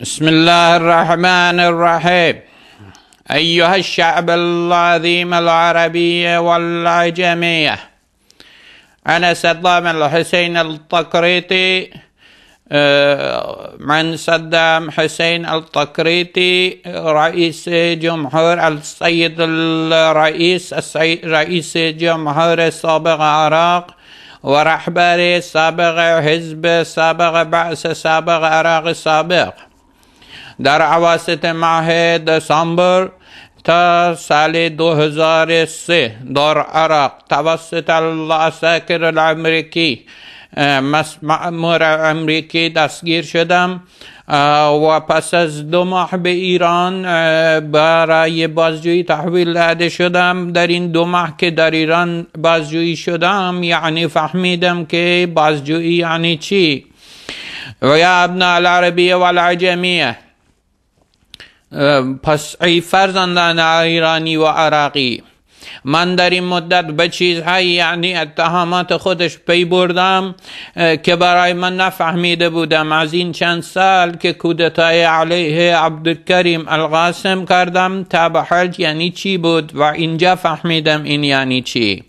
بسم الله الرحمن الرحيم أيها الشعب العظيم العربي والعجمية أنا صدام الحسين التقريطي آه، من صدام حسين التقريطي رئيس جمهور السيد الرئيس السيد رئيس جمهور سابق العراق ورحبري سابق حزب سابق بعث سابق عراق سابق در عواسط ماه دسامبر تا سال 2003 در عراق توسط الاساکر الامریکی مأمور امریکی دستگیر شدم و پس از دو ماه به ایران برای بازجویی تحویل داده شدم در این دو ماه که در ایران بازجویی شدم یعنی فهمیدم که بازجویی یعنی چی و یا ابن العربیه و العجمیه پس ای فرزندان ایرانی و عراقی من در این مدت به چیزهایی یعنی اتهامات خودش پی بردم که برای من نفهمیده بودم از این چند سال که کودتای علیه عبدالکریم القاسم کردم تا به یعنی چی بود و اینجا فهمیدم این یعنی چی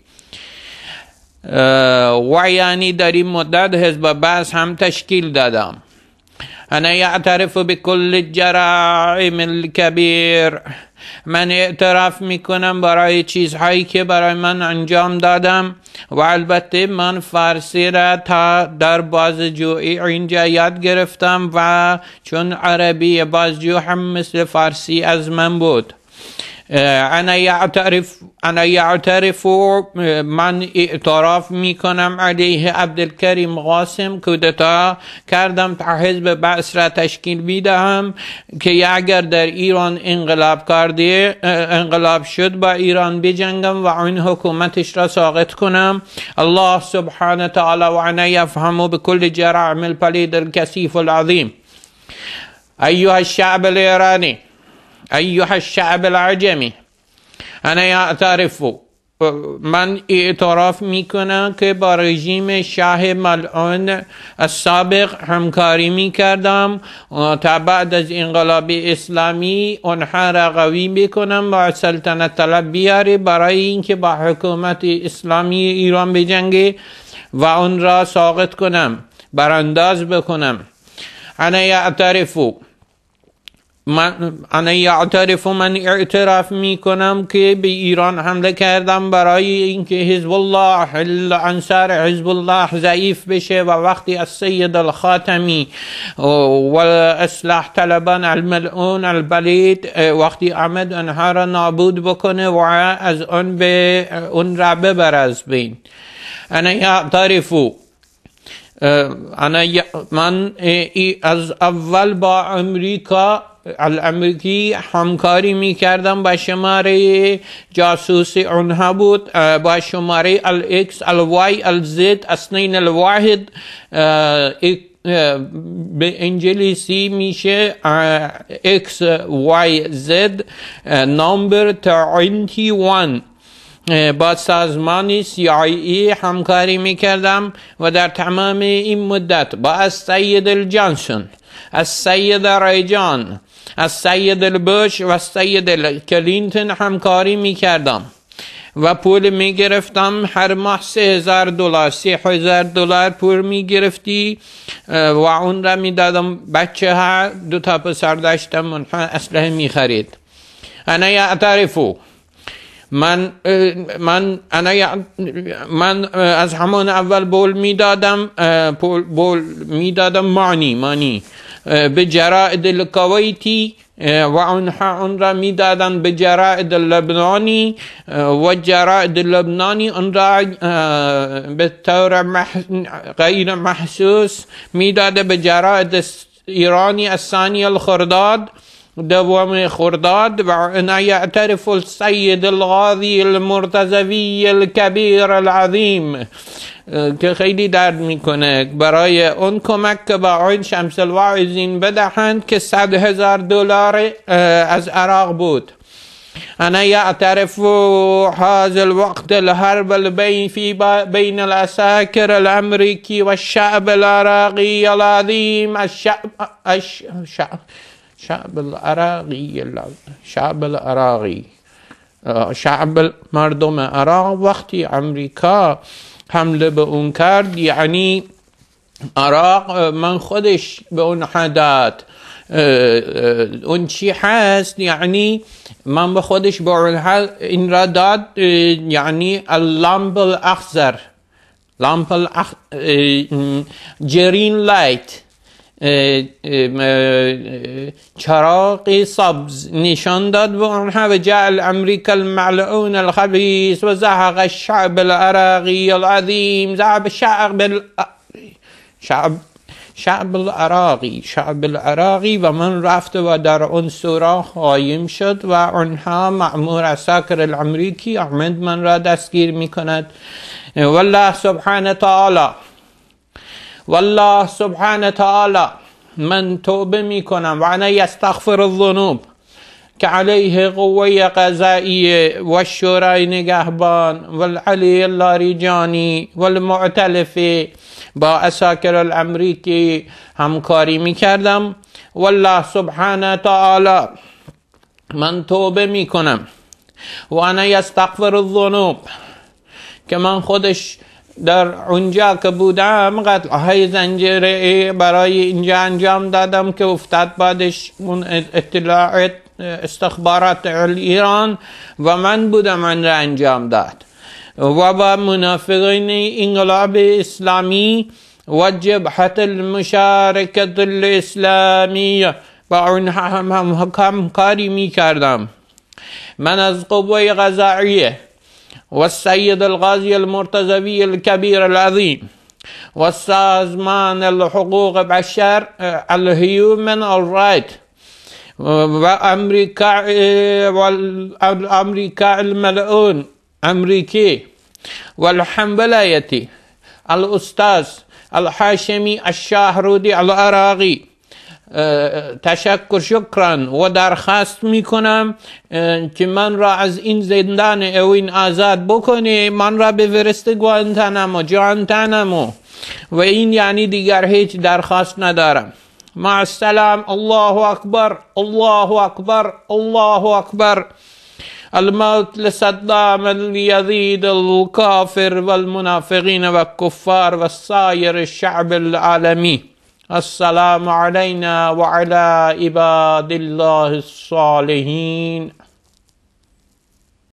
و یعنی در این مدت حزب بعض هم تشکیل دادم أنا يعترف بكل الجرائم الكبير من اعتراف میکنم برای چیزهایی که برای من انجام دادم و البته من فارسی را تا در بازجویی اینجا یاد گرفتم و چون عربی بازجو هم مثل فارسی از من بود انا یعترف انا یعترف من اعتراف میکنم علیه عبدالکریم قاسم کودتا کردم تا حزب بعث را تشکیل میدهم که اگر در ایران انقلاب کرده انقلاب شد با ایران بجنگم و اون حکومتش را ساقط کنم الله سبحانه تعالی و انا یفهم بکل عمل البلید الکثیف العظیم ایها الشعب الایرانی ایها الشعب العجمی انا اعترف من اعتراف میکنم که با رژیم شاه ملعون سابق همکاری میکردم تا بعد از انقلاب اسلامی اونها را قوی بکنم و سلطنت طلب بیاره برای اینکه با حکومت اسلامی ایران بجنگه و اون را ساقط کنم برانداز بکنم انا یعترفو من انا یعترف من اعتراف می کنم که به ایران حمله کردم برای اینکه حزب الله انصار حزب الله ضعیف بشه و وقتی از سید الخاتمی و اصلاح طلبان الملعون البلید وقتی آمد آنها را نابود بکنه و از آن به اون را ببر از بین انا انا من از اول با امریکا الامریکی همکاری میکردم با شماره جاسوسی اونها بود با شماره ال ال واي ال زد اسنین الواحد به انگلیسی میشه اکس وای زد نمبر 21 با سازمان ای همکاری میکردم و در تمام این مدت با از سید الجانسون از سید رایجان از سید البش و سید کلینتون همکاری میکردم و پول میگرفتم هر ماه سه هزار دلار سه هزار دلار پول می و اون را می دادم بچه ها دو تا پسر داشتم اسلحه می خرید انا یا اعترفو من من من از همون اول بول میدادم بول میدادم معنی معنی به جرائد الکویتی و آنها آن را میدادند به جرائد لبنانی و جرائد لبنانی آن را به طور غیر محسوس میداده به جرائد ایرانی از ثانی الخرداد دوام خرداد انا یعترف السید الغاضی المرتزوی الکبیر العظیم که خیلی درد میکنه برای اون کمک که با عین شمس الواعظین بدهند که صد هزار دلار از عراق بود انا یعترف هذا الوقت الحرب بین في بين و شعب والشعب العراقي العظيم الشعب, الشعب شعب العراقی شعب العراقی شعب مردم عراق وقتی امریکا حمله به اون کرد یعنی عراق من خودش به اون حدات اون چی هست یعنی من به خودش به اون این را داد یعنی اللامب الاخضر لامپ جرین لایت چراقی سبز نشان داد و آنها و جعل امریکا الملعون الخبیس و زهق الشعب العراقی العظیم زهق شعب ال... شعب شعب العراقی شعب العراقی و من رفت و در اون سوراخ قایم شد و آنها معمور ساکر الامریکی احمد من را دستگیر می کند والله سبحانه تعالی والله سبحانه تعالی من توبه می و انا یستغفر الذنوب که علیه قوه قضاییه و شورای نگهبان و العلی اللاریجانی و المعتلفه با اساکر الامریکی همکاری میکردم والله سبحانه تعالی من توبه می و انا یستغفر الذنوب که من خودش در اونجا که بودم قتل های زنجیره برای اینجا انجام دادم که افتاد بعدش اون اطلاعات استخبارات ایران و من بودم من را انجام داد و با منافقین انقلاب اسلامی و جبهت المشارکت الاسلامی با اون هم کاری می کردم من از قوه غذاییه والسيد الغازي المرتزوي الكبير العظيم والسازمان الحقوق بشر آه، الهيومن الرايت وأمريكا آه، والأمريكا الملعون أمريكي والحنبلايتي الأستاذ الحاشمي الشاهرودي العراقي تشکر شکران و درخواست میکنم که من را از این زندان اوین آزاد بکنه من را به گوانتنم و جانتنم و این یعنی دیگر هیچ درخواست ندارم مع السلام الله اکبر الله اکبر الله اکبر الموت لصدام لیزید الکافر والمنافقین والکفار والسائر الشعب العالمی السلام علينا وعلى عباد الله الصالحين